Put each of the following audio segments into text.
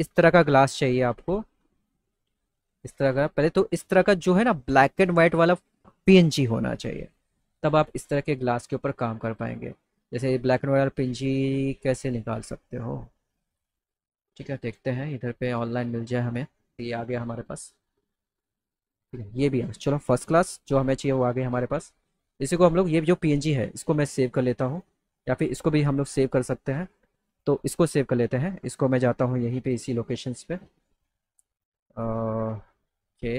इस तरह का ग्लास चाहिए आपको इस तरह का पहले तो इस तरह का जो है ना ब्लैक एंड व्हाइट वाला पीएनजी होना चाहिए तब आप इस तरह के ग्लास के ऊपर काम कर पाएंगे जैसे ब्लैक एंड व्हाइट वाला पीएनजी कैसे निकाल सकते हो ठीक है देखते हैं इधर पे ऑनलाइन मिल जाए हमें ये आ गया हमारे पास ठीक है ये भी है चलो फर्स्ट क्लास जो हमें चाहिए वो आ गया हमारे पास इसी को हम लोग ये जो पी है इसको मैं सेव कर लेता हूँ या फिर इसको भी हम लोग सेव कर सकते हैं तो इसको सेव कर लेते हैं इसको मैं जाता हूँ यहीं पे इसी लोकेशंस पे ओके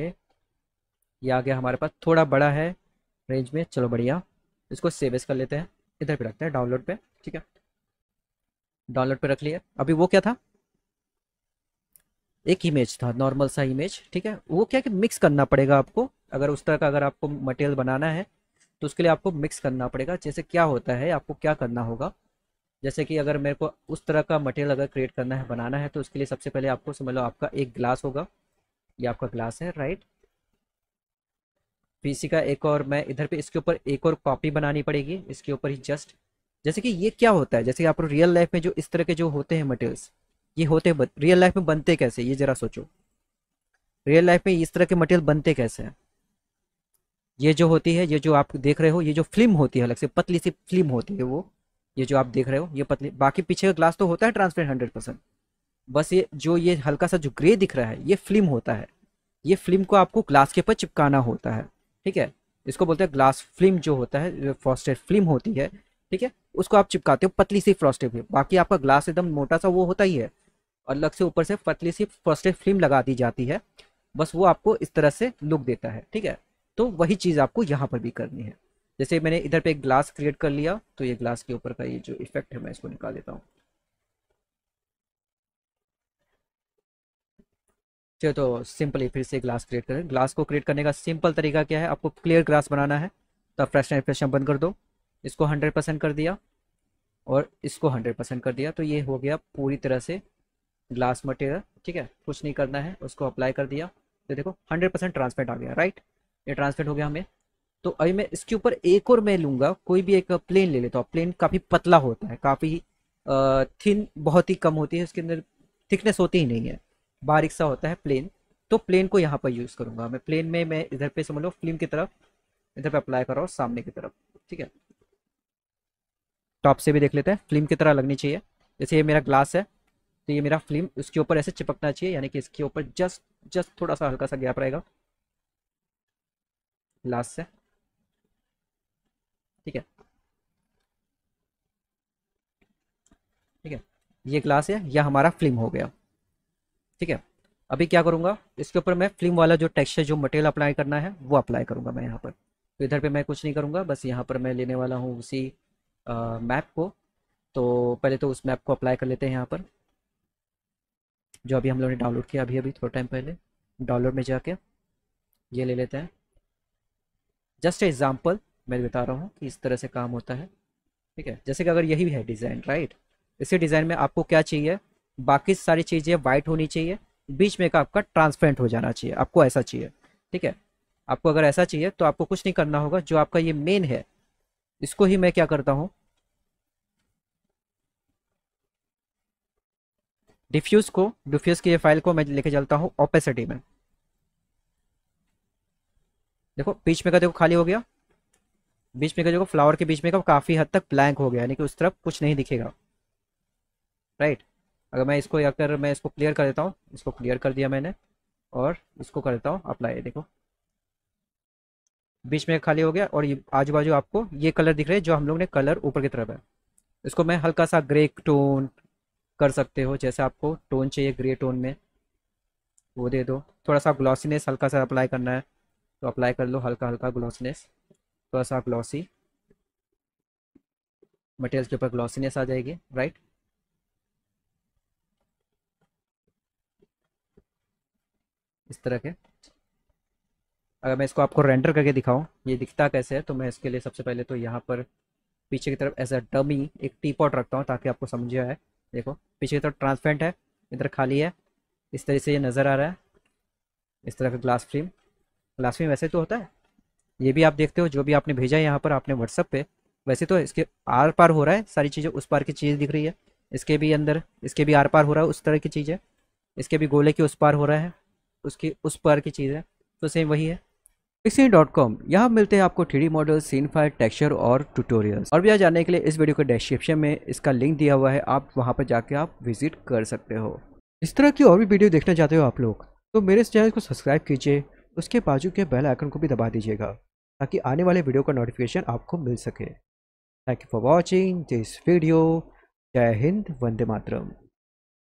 ये आ गया हमारे पास थोड़ा बड़ा है रेंज में चलो बढ़िया इसको सेवेस कर लेते हैं इधर पे रखते हैं डाउनलोड पे ठीक है डाउनलोड पे रख लिया अभी वो क्या था एक इमेज था नॉर्मल सा इमेज ठीक है वो क्या कि मिक्स करना पड़ेगा आपको अगर उस तरह का अगर आपको मटेरियल बनाना है तो उसके लिए आपको मिक्स करना पड़ेगा जैसे क्या होता है आपको क्या करना होगा जैसे कि अगर मेरे को उस तरह का मटेरियल अगर क्रिएट करना है बनाना है तो उसके लिए सबसे पहले आपको समझ लो आपका एक ग्लास होगा ये आपका ग्लास है राइट पीसी का एक और मैं इधर पे इसके ऊपर एक और कॉपी बनानी पड़ेगी इसके ऊपर ही जस्ट जैसे कि ये क्या होता है जैसे कि आप रियल लाइफ में जो इस तरह के जो होते हैं मटेरियल्स ये होते हैं रियल लाइफ में बनते कैसे ये जरा सोचो रियल लाइफ में इस तरह के मटेरियल बनते कैसे हैं ये जो होती है ये जो आप देख रहे हो ये जो फिल्म होती है अलग से पतली सी फिल्म होती है वो ये जो आप देख रहे हो ये पतली बाकी पीछे का ग्लास तो होता है ट्रांसपेरेंट हंड्रेड परसेंट बस ये जो ये हल्का सा जो ग्रे दिख रहा है ये फिल्म होता है ये फिल्म को आपको ग्लास के ऊपर चिपकाना होता है ठीक है इसको बोलते हैं ग्लास फिल्म जो होता है फ्रॉस्टेड फिल्म होती है ठीक है उसको आप चिपकाते हो पतली सी फ्रॉस्टेड फिल्म बाकी आपका ग्लास एकदम मोटा सा वो होता ही है अलग से ऊपर से पतली सी फ्रॉस्टेड फिल्म लगा दी जाती है बस वो आपको इस तरह से लुक देता है ठीक है तो वही चीज़ आपको यहाँ पर भी करनी है जैसे मैंने इधर पे एक ग्लास क्रिएट कर लिया तो ये ग्लास के ऊपर का ये जो इफेक्ट है मैं इसको निकाल देता हूँ चलो तो सिंपली फिर से ग्लास क्रिएट करें ग्लास को क्रिएट करने का सिंपल तरीका क्या है आपको क्लियर ग्लास बनाना है तो आप फ्रेशनर फ्रेशन बंद कर दो इसको हंड्रेड परसेंट कर दिया और इसको हंड्रेड परसेंट कर दिया तो ये हो गया पूरी तरह से ग्लास मटेरियल ठीक है कुछ नहीं करना है उसको अप्लाई कर दिया तो देखो हंड्रेड परसेंट ट्रांसपेरेंट आ गया राइट ये ट्रांसपेरेंट हो गया हमें तो अभी मैं इसके ऊपर एक और मैं लूंगा कोई भी एक प्लेन ले लेता तो हूँ प्लेन काफ़ी पतला होता है काफ़ी थिन बहुत ही कम होती है उसके अंदर थिकनेस होती ही नहीं है बारीक सा होता है प्लेन तो प्लेन को यहाँ पर यूज़ करूँगा मैं प्लेन में मैं इधर पे समझ लो फिल्म की तरफ इधर पे अप्लाई कर रहा हूँ सामने की तरफ ठीक है टॉप तो से भी देख लेते हैं फिल्म की तरह लगनी चाहिए जैसे ये मेरा ग्लास है तो ये मेरा फिल्म उसके ऊपर ऐसे चिपकना चाहिए यानी कि इसके ऊपर जस्ट जस्ट थोड़ा सा हल्का सा गैप रहेगा ग्लास से ठीक है ठीक है ये क्लास है यह हमारा फिल्म हो गया ठीक है अभी क्या करूंगा इसके ऊपर मैं फिल्म वाला जो टेक्सचर जो मटेरियल अप्लाई करना है वो अप्लाई करूंगा मैं यहाँ पर तो इधर पे मैं कुछ नहीं करूंगा बस यहाँ पर मैं लेने वाला हूँ उसी मैप को तो पहले तो उस मैप को अप्लाई कर लेते हैं यहाँ पर जो अभी हम लोगों ने डाउनलोड किया अभी अभी थोड़ा टाइम पहले डाउनलोड में जाके ये ले लेते हैं जस्ट एग्जाम्पल मैं बता रहा हूँ कि इस तरह से काम होता है ठीक है जैसे कि अगर यही है डिज़ाइन राइट इसी डिज़ाइन में आपको क्या चाहिए बाकी सारी चीज़ें वाइट होनी चाहिए बीच में का आपका ट्रांसपेरेंट हो जाना चाहिए आपको ऐसा चाहिए ठीक है आपको अगर ऐसा चाहिए तो आपको कुछ नहीं करना होगा जो आपका ये मेन है इसको ही मैं क्या करता हूँ डिफ्यूज को डिफ्यूज की ये फाइल को मैं लेके चलता हूँ ओपेसिटी में देखो बीच में का देखो खाली हो गया बीच में का जो फ्लावर के बीच में का काफ़ी हद तक ब्लैंक हो गया यानी कि उस तरफ कुछ नहीं दिखेगा राइट अगर मैं इसको अगर मैं इसको क्लियर कर देता हूँ इसको क्लियर कर दिया मैंने और इसको कर देता हूँ अप्लाई देखो बीच में खाली हो गया और आजू बाजू आपको ये कलर दिख रहे हैं जो हम लोग ने कलर ऊपर की तरफ है इसको मैं हल्का सा ग्रे टोन कर सकते हो जैसे आपको टोन चाहिए ग्रे टोन में वो दे दो थोड़ा सा ग्लॉसीनेस हल्का सा अप्लाई करना है तो अप्लाई कर लो हल्का हल्का ग्लॉसीनेस पास आप ग्लॉसी मटेरियल के ऊपर ग्लॉसीनेस आ जाएगी राइट इस तरह के अगर मैं इसको आपको रेंडर करके दिखाऊं ये दिखता कैसे है तो मैं इसके लिए सबसे पहले तो यहाँ पर पीछे की तरफ एज अ डमी एक टी पॉट रखता हूँ ताकि आपको समझ आए देखो पीछे की तरफ ट्रांसपेरेंट है इधर खाली है इस तरह से ये नज़र आ रहा है इस तरह का ग्लास फ्रेम ग्लास फ्रेम वैसे तो होता है ये भी आप देखते हो जो भी आपने भेजा है यहाँ पर आपने व्हाट्सअप पे वैसे तो इसके आर पार हो रहा है सारी चीज़ें उस पार की चीज़ दिख रही है इसके भी अंदर इसके भी आर पार हो रहा है उस तरह की चीज़ें इसके भी गोले के उस पार हो रहा है उसकी उस पार की चीज़ है तो सेम वही है पिक्सी डॉट कॉम यहाँ मिलते हैं आपको three D model scene fire texture और ट्यूटोरियल्स और भी जानने के लिए इस वीडियो के डिस्क्रिप्शन में इसका लिंक दिया हुआ है आप वहाँ पर जाके आप विजिट कर सकते हो इस तरह की और भी वीडियो देखना चाहते हो आप लोग तो मेरे इस चैनल को सब्सक्राइब कीजिए उसके बाजू के बेल आइकन को भी दबा दीजिएगा ताकि आने वाले वीडियो का नोटिफिकेशन आपको मिल सके thank you for watching this video Jai Hind Vande Mataram